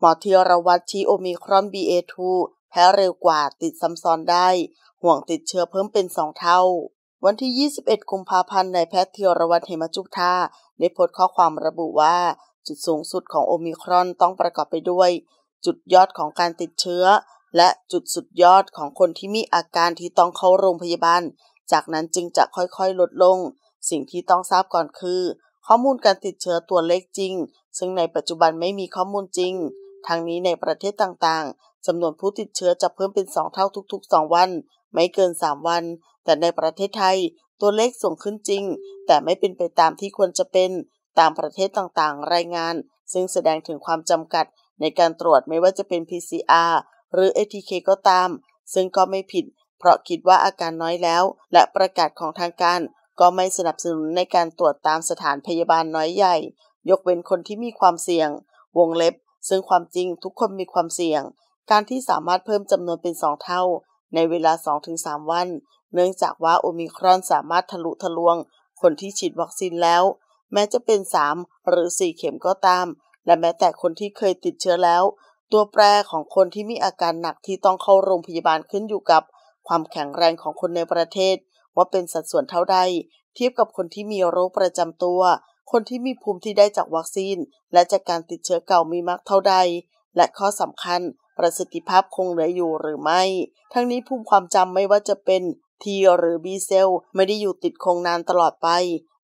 หมอธีรวัตรชี้โอมิครอน BA2 แพ้เร็วกว่าติดซ้ำซ้อนได้ ห่วงติดเชื้อเพิ่มเป็นสองเท่า วันที่ 21 กุมภาพันธ์นายแพทย์ธีรวัตรเหมจุกท่าได้โพสต์ข้อความระบุว่า จุดสูงสุดของโอมิครอนต้องประกอบไปด้วย จุดยอดของการติดเชื้อ และจุดสุดยอดของคนที่มีอาการที่ต้องเข้าโรงพยาบาลจากนั้นจึงจะค่อยๆลดลง สิ่งที่ต้องทราบก่อนคือ ข้อมูลการติดเชื้อตัวเลขจริง ซึ่งในปัจจุบันไม่มีข้อมูลจริงทางนี้ในประเทศต่างๆจำนวนผู้ติดเชื้อจะเพิ่มเป็น 2 เท่าทุกๆ 2 วัน ไม่เกิน 3 วัน แต่ในประเทศไทยตัวเลขส่งขึ้นจริง แต่ไม่เป็นไปตามที่ควรจะเป็นตามประเทศต่างๆ รายงาน ซึ่งแสดงถึงความจำกัดในการตรวจไม่ว่าจะเป็น PCR หรือ ATK ก็ตาม ซึ่งก็ไม่ผิด เพราะคิดว่าอาการน้อยแล้ว และประกาศของทางการก็ไม่สนับสนุนในการตรวจตามสถานพยาบาลน้อยใหญ่ ยกเว้นคนที่มีความเสี่ยง วงเล็บซึ่งความจริงทุกคนมีความเสี่ยง การที่สามารถเพิ่มจำนวนเป็น 2 เท่า ในเวลา2-3วัน เนื่องจากว่าโอมิครอนสามารถทะลุทะลวง คนที่ฉีดวัคซีนแล้ว แม้จะเป็น 3 หรือ 4 เข็มก็ตาม และแม้แต่คนที่เคยติดเชื้อแล้ว ตัวแปรของคนที่มีอาการหนักที่ต้องเข้าโรงพยาบาลขึ้นอยู่กับ ความแข็งแรงของคนในประเทศ ว่าเป็นสัดส่วนเท่าใด เทียบกับคนที่มีโรคประจำตัวคนที่มีภูมิที่ได้จากวัคซีน และจากการติดเชื้อเก่ามีมากเท่าใด และข้อสำคัญประสิทธิภาพคงเหลืออยู่หรือไม่ ทั้งนี้ภูมิความจำไม่ว่าจะเป็น T หรือ B เซลไม่ได้อยู่ติดคงนานตลอดไป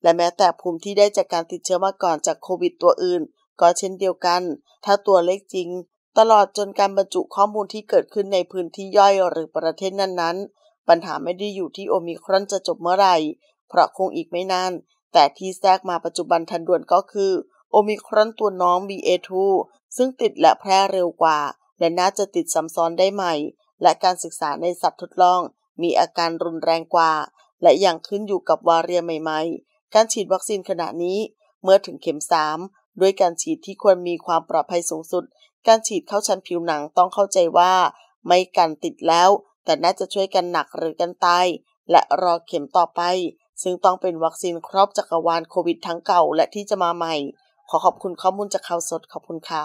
และแม้แต่ภูมิที่ได้จากการติดเชื้อมาก่อนจากโควิด ตัวอื่น ก็เช่นเดียวกัน ถ้าตัวเลขจริง ตลอดจนการบรรจุข้อมูลที่เกิดขึ้นในพื้นที่ย่อยหรือประเทศนั้น ๆ ปัญหาไม่ได้อยู่ที่โอมิครอนจะจบเมื่อไหร่ เพราะคงอีกไม่นานแต่ที่แทรกมาปัจจุบันทันด่วนก็คือ โอมิครอนตัวน้อง BA2 ซึ่งติดและแพร่เร็วกว่า และน่าจะติดซ้ำซ้อนได้ใหม่ และการศึกษาในสัตว์ทดลอง มีอาการรุนแรงกว่า และยังขึ้นอยู่กับวาเรียใหม่ๆ การฉีดวัคซีนขณะนี้ เมื่อถึงเข็ม 3 ด้วยการฉีดที่ควรมีความปลอดภัยสูงสุด การฉีดเข้าชั้นผิวหนังต้องเข้าใจว่า ไม่กันติดแล้ว แต่น่าจะช่วยกันหนักหรือกันตายและรอเข็มต่อไปซึ่งต้องเป็นวัคซีนครอบจักรวาลโควิดทั้งเก่าและที่จะมาใหม่ ขอขอบคุณข้อมูลจากข่าวสดขอบคุณค่ะ